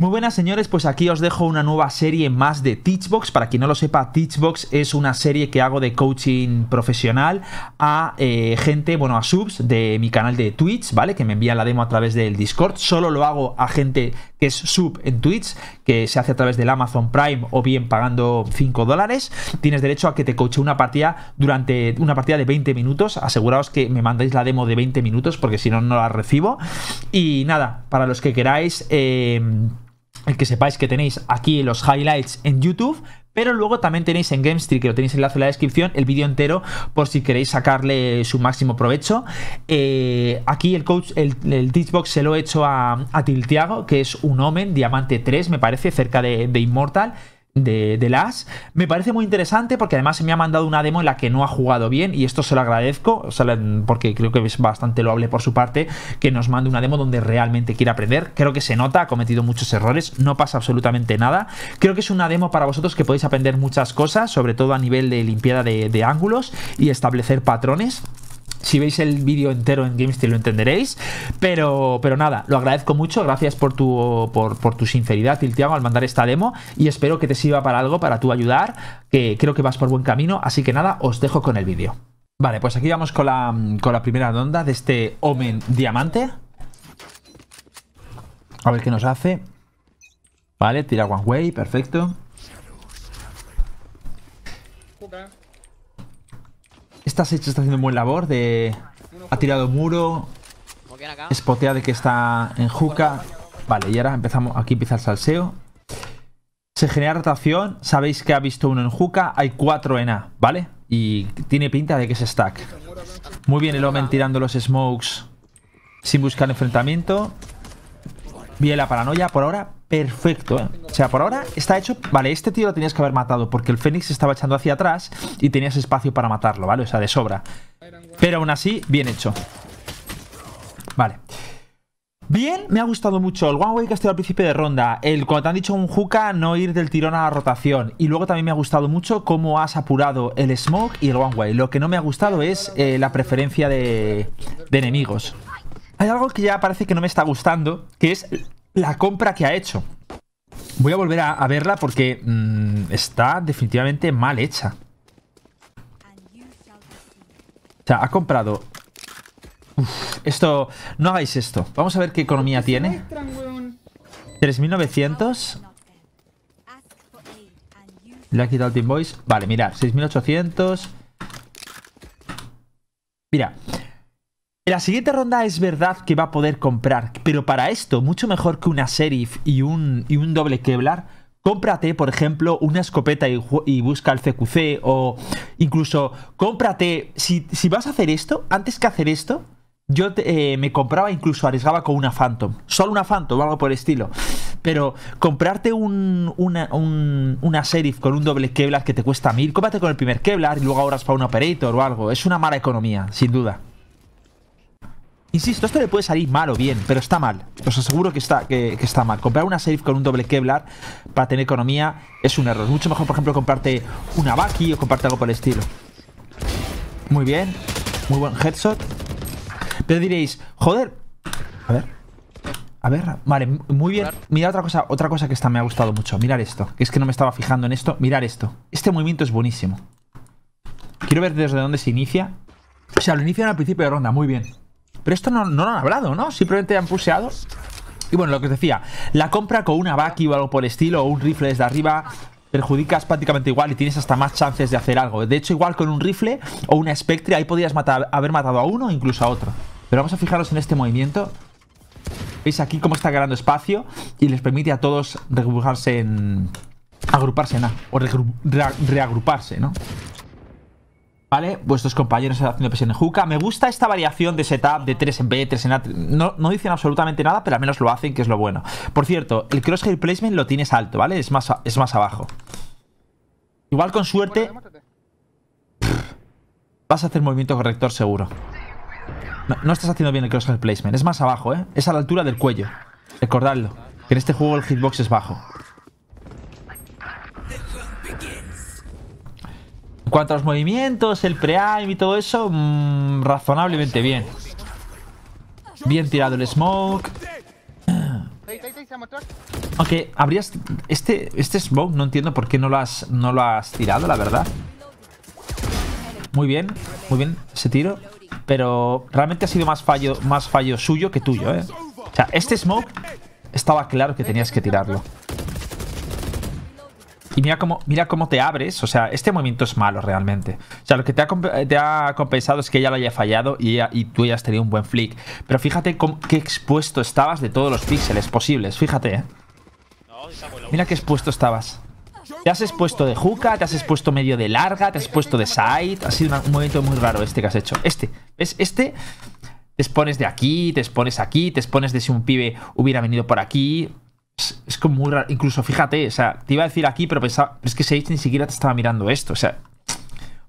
Muy buenas señores, pues aquí os dejo una nueva serie más de Teachbox. Para quien no lo sepa, Teachbox es una serie que hago de coaching profesional a eh, gente, bueno, a subs de mi canal de Twitch, ¿vale? Que me envían la demo a través del Discord. Solo lo hago a gente que es sub en Twitch, que se hace a través del Amazon Prime o bien pagando 5 dólares. Tienes derecho a que te coache una partida durante una partida de 20 minutos. Aseguraos que me mandáis la demo de 20 minutos porque si no, no la recibo. Y nada, para los que queráis... Eh, el que sepáis que tenéis aquí los highlights en YouTube, pero luego también tenéis en GameStreet, que lo tenéis enlace en la descripción, el vídeo entero por si queréis sacarle su máximo provecho. Eh, aquí el coach, el, el Teachbox se lo he hecho a, a Tiltiago, que es un Omen, Diamante 3, me parece, cerca de, de Immortal de, las. Me parece muy interesante porque además se me ha mandado una demo en la que no ha jugado bien y esto se lo agradezco, porque creo que es bastante loable por su parte que nos mande una demo donde realmente quiere aprender. Creo que se nota, ha cometido muchos errores, no pasa absolutamente nada. Creo que es una demo para vosotros que podéis aprender muchas cosas, sobre todo a nivel de limpieza de ángulos y establecer patrones. Si veis el vídeo entero en GameSteel lo entenderéis. Pero, pero nada, lo agradezco mucho. Gracias por tu, por, tu sinceridad, Tiltiago, al mandar esta demo. Y espero que te sirva para algo, para tu ayudar. Que creo que vas por buen camino. Así que nada, os dejo con el vídeo. Vale, pues aquí vamos con la, con la primera ronda de este Omen Diamante. A ver qué nos hace. Vale, tira One Way, perfecto está haciendo muy buen labor de... Ha tirado muro. Espotea de que está en juca. Vale, y ahora empezamos... Aquí empieza el salseo. Se genera rotación. Sabéis que ha visto uno en juca. Hay cuatro en A, ¿vale? Y tiene pinta de que es stack. Muy bien el hombre tirando los smokes sin buscar enfrentamiento. Bien, la paranoia por ahora, perfecto, ¿eh? O sea, por ahora está hecho... Vale, este tío lo tenías que haber matado porque el Fénix se estaba echando hacia atrás y tenías espacio para matarlo, ¿vale? O sea, de sobra. Pero aún así, bien hecho. Vale. Bien, me ha gustado mucho el One Way que estado al principio de ronda, el cuando te han dicho un juca no ir del tirón a la rotación, y luego también me ha gustado mucho cómo has apurado el smoke y el One Way. Lo que no me ha gustado es eh, la preferencia de enemigos hay algo que ya parece que no me está gustando, que es la compra que ha hecho. Voy a volver a, verla porque mm, está definitivamente mal hecha. O sea, ha comprado... esto... No hagáis esto. Vamos a ver qué economía tiene. 3.900. Le ha quitado el Team Boys. Vale, mira, 6.800. Mira, la siguiente ronda es verdad que va a poder comprar, pero para esto, mucho mejor que una Serif y un, un doble Kevlar, cómprate, por ejemplo, una escopeta y, busca el CQC o incluso cómprate, si, vas a hacer esto, antes que hacer esto, yo eh, me compraba, incluso arriesgaba con una Phantom, solo una Phantom o algo por el estilo. Pero comprarte un, una, Serif con un doble Kevlar que te cuesta mil, cómprate con el primer Kevlar y luego ahorras para un Operator o algo. Es una mala economía, sin duda. Insisto, esto le puede salir mal o bien, pero está mal. Os aseguro que está, que, está mal. Comprar una safe con un doble Kevlar para tener economía es un error. Mucho mejor, por ejemplo, comprarte una Baki o comprarte algo por el estilo. Muy bien. Muy buen headshot. Pero diréis, joder. A ver. A ver, vale, muy bien. Mira otra cosa, otra cosa que esta me ha gustado mucho. Mirar esto, es que no me estaba fijando en esto. Mirar esto. Este movimiento es buenísimo. Quiero ver desde dónde se inicia. O sea, lo inician al principio de ronda, muy bien. Pero esto no, no lo han hablado, ¿no? Simplemente han pulseado Y bueno, lo que os decía, la compra con una Baki o algo por el estilo, o un rifle desde arriba, perjudicas prácticamente igual y tienes hasta más chances de hacer algo. De hecho, igual con un rifle o una Spectre, ahí podrías haber matado a uno o incluso a otro. Pero vamos a fijaros en este movimiento. Veis aquí cómo está ganando espacio y les permite a todos regruparse en... Agruparse en A, o reagruparse, ¿no? ¿Vale? Vuestros compañeros están haciendo presión en Juca. Me gusta esta variación de setup de 3 en B, 3 en A. No, dicen absolutamente nada, pero al menos lo hacen, que es lo bueno. Por cierto, el crosshair placement lo tienes alto, ¿vale? Es más, es más abajo. Igual con suerte... vas a hacer movimiento corrector seguro. No, no, estás haciendo bien el crosshair placement. Es más abajo, ¿eh? Es a la altura del cuello. Recordadlo. Que en este juego el hitbox es bajo. En cuanto a los movimientos, el pre-aim y todo eso, mm, razonablemente bien. Bien tirado el smoke. Aunque habrías... Este, este smoke no entiendo por qué no lo, has, no lo has tirado, la verdad. Muy bien, muy bien ese tiro. Pero realmente ha sido más fallo, más fallo suyo que tuyo, ¿eh? O sea, este smoke estaba claro que tenías que tirarlo. Y mira cómo, mira cómo te abres. O sea, este movimiento es malo realmente. O sea, lo que te ha, compensado es que ella lo haya fallado y, tú hayas tenido un buen flick. Pero fíjate qué expuesto estabas de todos los píxeles posibles. Fíjate, ¿eh? Mira qué expuesto estabas. Te has expuesto de juca, te has expuesto medio de larga, te has expuesto de side. Ha sido un movimiento muy raro este que has hecho. Este, ¿ves? Este te expones de aquí, te expones aquí, te expones de si un pibe hubiera venido por aquí es, como muy raro. Incluso, fíjate, o sea, te iba a decir aquí, pero pensaba, es que Sage ni siquiera te estaba mirando esto, o sea,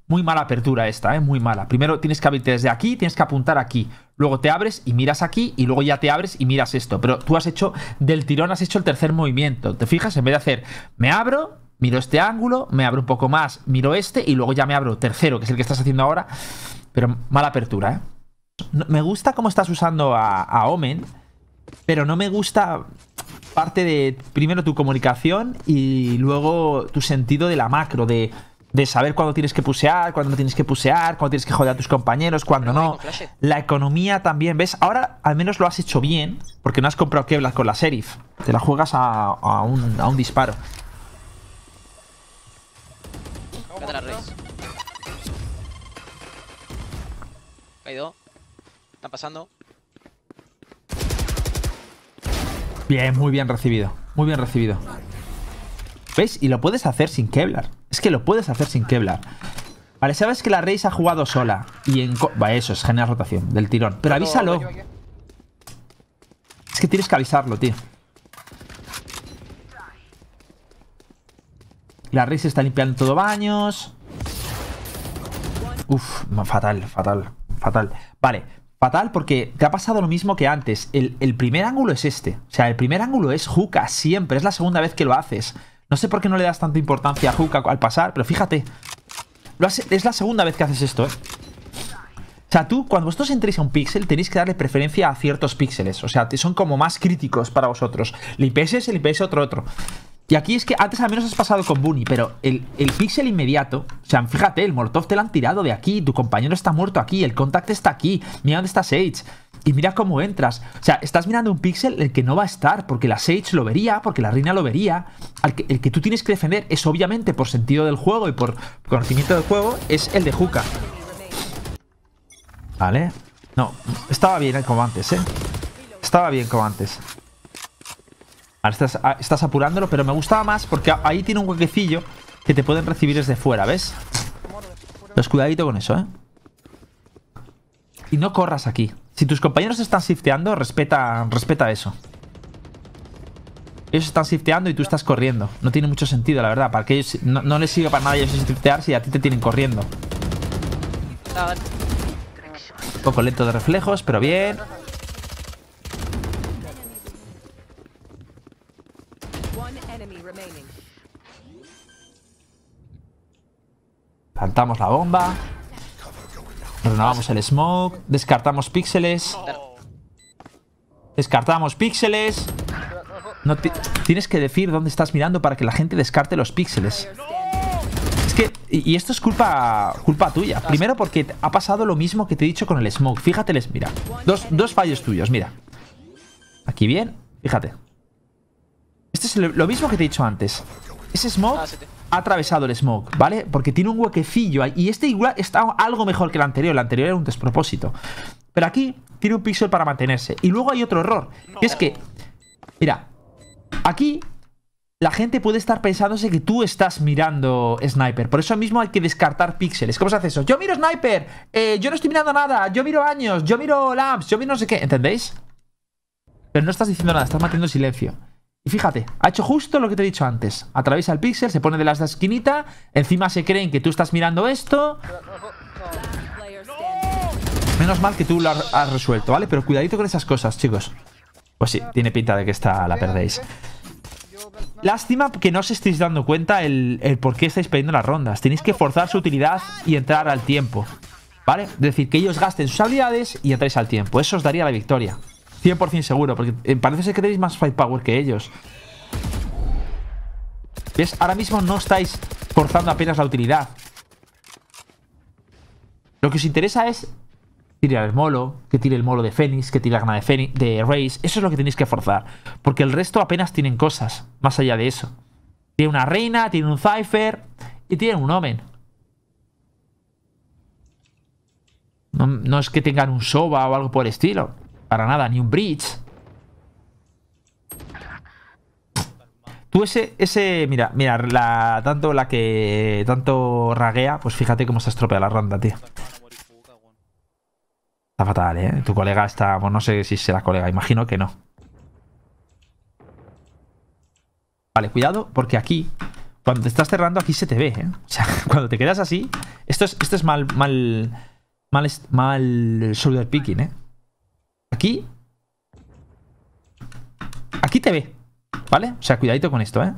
muy mala apertura esta, ¿eh? Muy mala. Primero tienes que abrirte desde aquí, tienes que apuntar aquí. Luego te abres y miras aquí y luego ya te abres y miras esto. Pero tú has hecho, del tirón has hecho el tercer movimiento. ¿Te fijas? En vez de hacer, me abro, miro este ángulo, me abro un poco más, miro este y luego ya me abro tercero, que es el que estás haciendo ahora. Pero mala apertura, ¿eh? me gusta cómo estás usando a, a Omen, pero no me gusta parte de primero tu comunicación y luego tu sentido de la macro, de, saber cuándo tienes que pusear, cuándo no tienes que pusear, cuándo tienes que joder a tus compañeros, cuándo no. La economía también, ¿ves? Ahora al menos lo has hecho bien, porque no has comprado Kevlar con la Serif. Te la juegas a, a, un, a un, disparo. Caído. Están pasando. Bien, muy bien recibido. Muy bien recibido. ¿Veis? Y lo puedes hacer sin Kevlar. Es que lo puedes hacer sin Kevlar. Vale, sabes que la se ha jugado sola. Y en... Vale, eso es genial rotación, del tirón. Pero avísalo. Es que tienes que avisarlo, tío. La Reis está limpiando todo baños. Uf, fatal, fatal, fatal. Vale, Fatal porque te ha pasado lo mismo que antes. El, primer ángulo es este. O sea, el primer ángulo es Juca siempre. Es la segunda vez que lo haces. No sé por qué no le das tanta importancia a Juca al pasar, pero fíjate. es la segunda vez que haces esto, ¿eh? O sea, tú, cuando vosotros entréis a un píxel, tenéis que darle preferencia a ciertos píxeles. O sea, son como más críticos para vosotros. es el ips otro, otro. Y aquí es que antes al menos has pasado con Bunny, pero el, el pixel inmediato, o sea, fíjate, el Molotov te lo han tirado de aquí, tu compañero está muerto aquí, el contacto está aquí, mira dónde está Sage. Y mira cómo entras. O sea, estás mirando un pixel el que no va a estar, porque la Sage lo vería, porque la Reina lo vería. El que, tú tienes que defender es obviamente por sentido del juego y por conocimiento del juego, es el de Juca. Vale. No, estaba bien eh, como antes, ¿eh? Estaba bien como antes. Ah, estás, apurándolo, pero me gustaba más porque ahí tiene un huequecillo que te pueden recibir desde fuera, ¿ves? Los cuidadito con eso, ¿eh? Y no corras aquí. Si tus compañeros están shifteando, respeta, respeta eso. Ellos están shifteando y tú estás corriendo. No tiene mucho sentido, la verdad. Para no, les sirve para nada ellos shiftear si a ti te tienen corriendo. Un poco lento de reflejos, pero bien. Descartamos la bomba. Renovamos el smoke. Descartamos píxeles. Descartamos píxeles. No tienes que decir dónde estás mirando para que la gente descarte los píxeles. Es que, y esto es culpa culpa tuya. Primero porque ha pasado lo mismo que te he dicho con el smoke. Fíjate, mira. Dos, dos fallos tuyos, mira. Aquí bien, fíjate. Esto es lo mismo que te he dicho antes. Ese smoke ah, ha atravesado el smoke, ¿vale? Porque tiene un huequecillo Y este igual está algo mejor que el anterior. El anterior era un despropósito. Pero aquí tiene un pixel para mantenerse. Y luego hay otro error. Que es que, mira, aquí la gente puede estar pensándose que tú estás mirando Sniper. Por eso mismo hay que descartar píxeles. ¿Cómo se hace eso? Yo miro Sniper, eh, yo no estoy mirando nada, yo miro años, yo miro lamps, yo miro no sé qué. ¿Entendéis? Pero no estás diciendo nada, estás manteniendo silencio. Y fíjate, ha hecho justo lo que te he dicho antes. Atraviesa el píxel, se pone de las de esquinita. Encima se creen que tú estás mirando esto. Menos mal que tú lo has resuelto, ¿vale? Pero cuidadito con esas cosas, chicos. Pues sí, tiene pinta de que esta la perdéis. Lástima que no os estéis dando cuenta el, el por qué estáis perdiendo las rondas. Tenéis que forzar su utilidad y entrar al tiempo. ¿Vale? Es decir, que ellos gasten sus habilidades y entráis al tiempo. Eso os daría la victoria. 100% seguro, porque eh, parece que tenéis más fight power que ellos. es Ahora mismo no estáis forzando apenas la utilidad. Lo que os interesa es tirar el molo, que tire el molo de Fénix, que tire la gana de, Fénix, de Raze. Eso es lo que tenéis que forzar. Porque el resto apenas tienen cosas, más allá de eso. Tiene una reina, tiene un Cypher y tienen un Omen. No, no es que tengan un Soba o algo por el estilo. Para nada, ni un bridge. Tú ese, ese, mira, mira, la, tanto la que tanto raguea, pues fíjate cómo se estropea la ronda, tío. Está fatal, ¿eh? Tu colega está, bueno, no sé si será colega, imagino que no. Vale, cuidado, porque aquí, cuando te estás cerrando, aquí se te ve, ¿eh? O sea, cuando te quedas así, esto es, esto es mal, mal, mal, mal shoulder picking, ¿eh? Aquí. Aquí te ve. ¿Vale? O sea, cuidadito con esto, ¿eh?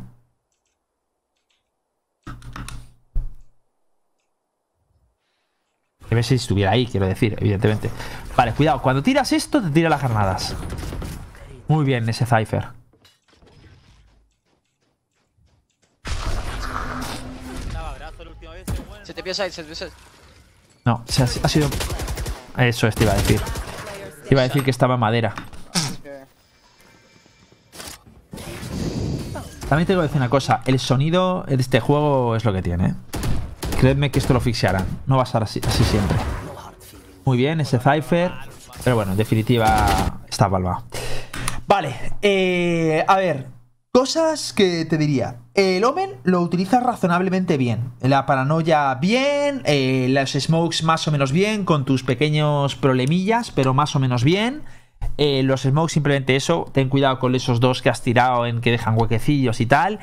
ver si estuviera ahí, quiero decir, evidentemente. Vale, cuidado. Cuando tiras esto, te tira las granadas. Muy bien, ese Cypher. Se te piensa, se No, se ha, ha sido... Eso es, te iba a decir. Iba a decir que estaba madera. También tengo que decir una cosa, el sonido de este juego es lo que tiene. ¿eh? Creedme que esto lo fixiarán, no va a ser así, siempre. Muy bien, ese Cypher. Pero bueno, en definitiva está palma. Vale, eh, a ver, cosas que te diría. El Omen lo utiliza razonablemente bien. La paranoia bien, Los eh, las smokes más o menos bien, con tus pequeños problemillas, pero más o menos bien. Eh, los smokes simplemente eso, ten cuidado con esos dos que has tirado en que dejan huequecillos y tal.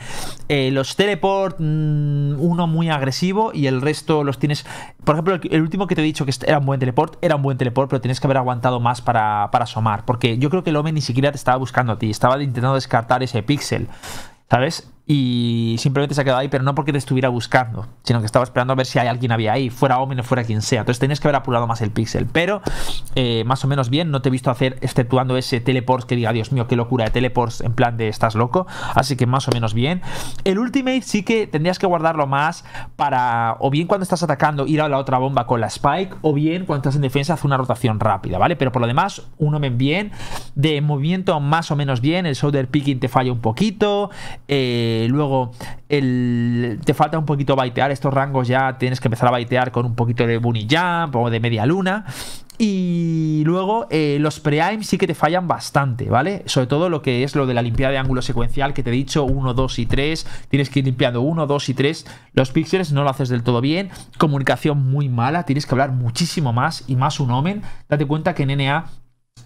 Eh, los teleport, mm, uno muy agresivo y el resto los tienes... Por ejemplo, el, último que te he dicho que era un buen teleport, era un buen teleport, pero tienes que haber aguantado más para, para asomar. Porque yo creo que el Omen ni siquiera te estaba buscando a ti, estaba intentando descartar ese pixel. ¿Sabes? y simplemente se ha quedado ahí, pero no porque te estuviera buscando, sino que estaba esperando a ver si hay alguien había ahí, fuera Omen o fuera quien sea. Entonces tenías que haber apurado más el pixel, pero eh, más o menos bien, no te he visto hacer, exceptuando ese teleport que diga, Dios mío, qué locura de teleports en plan de estás loco, así que más o menos bien. El ultimate sí que tendrías que guardarlo más para, o bien cuando estás atacando, ir a la otra bomba con la spike, o bien cuando estás en defensa, hacer una rotación rápida, ¿vale? Pero por lo demás, un Omen bien, de movimiento más o menos bien, el shoulder picking te falla un poquito, eh eh, luego, te falta un poquito baitear estos rangos, ya tienes que empezar a baitear con un poquito de bunny jump o de media luna. Y luego eh, los pre-aims sí que te fallan bastante, ¿vale? Sobre todo lo que es lo de la limpieza de ángulo secuencial que te he dicho, 1, 2 y 3. Tienes que ir limpiando 1, 2 y 3. Los píxeles no lo haces del todo bien. Comunicación muy mala, tienes que hablar muchísimo más y más un omen. Date cuenta que en NA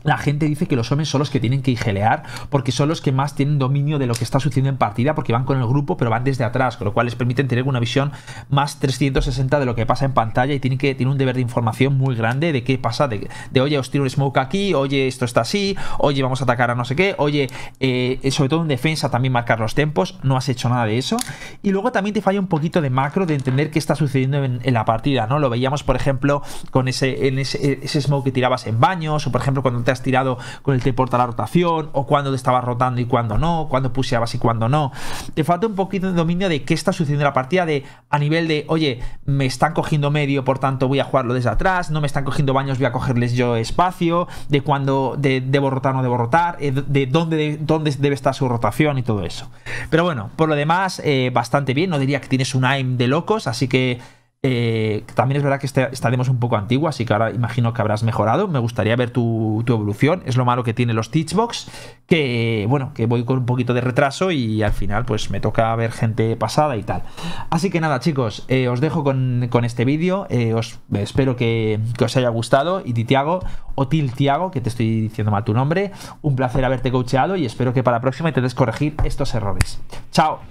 la gente dice que los hombres son los que tienen que higelear porque son los que más tienen dominio de lo que está sucediendo en partida porque van con el grupo pero van desde atrás, con lo cual les permiten tener una visión más 360 de lo que pasa en pantalla y tienen, que, un deber de información muy grande de qué pasa, de, de oye, os tiro un smoke aquí, oye, esto está así, oye, vamos a atacar a no sé qué, oye, eh, sobre todo en defensa también marcar los tempos, no has hecho nada de eso. Y luego también te falla un poquito de macro de entender qué está sucediendo en, la partida, ¿no? Lo veíamos, por ejemplo, con ese, ese, ese smoke que tirabas en baños o, por ejemplo, cuando te has tirado con el teleport a la rotación, o cuando te estabas rotando y cuando no, cuando puseabas y cuando no. Te falta un poquito de dominio de qué está sucediendo en la partida, de a nivel de, oye, me están cogiendo medio, por tanto voy a jugarlo desde atrás, no me están cogiendo baños, voy a cogerles yo espacio, de cuando debo rotar o no debo rotar, eh, de dónde, dónde debe estar su rotación y todo eso. Pero bueno, por lo demás, eh, bastante bien, no diría que tienes un aim de locos, así que eh, también es verdad que este, estaremos un poco antigua, así que ahora imagino que habrás mejorado. Me gustaría ver tu, evolución. Es lo malo que tienen los Teachbox, que bueno, que voy con un poquito de retraso y al final pues me toca ver gente pasada y tal. Así que nada chicos, eh, os dejo con, este vídeo. Eh, os espero que, os haya gustado. Y Titiago, o Tiltiago, que te estoy diciendo mal tu nombre, un placer haberte coacheado y espero que para la próxima intentes corregir estos errores. ¡Chao!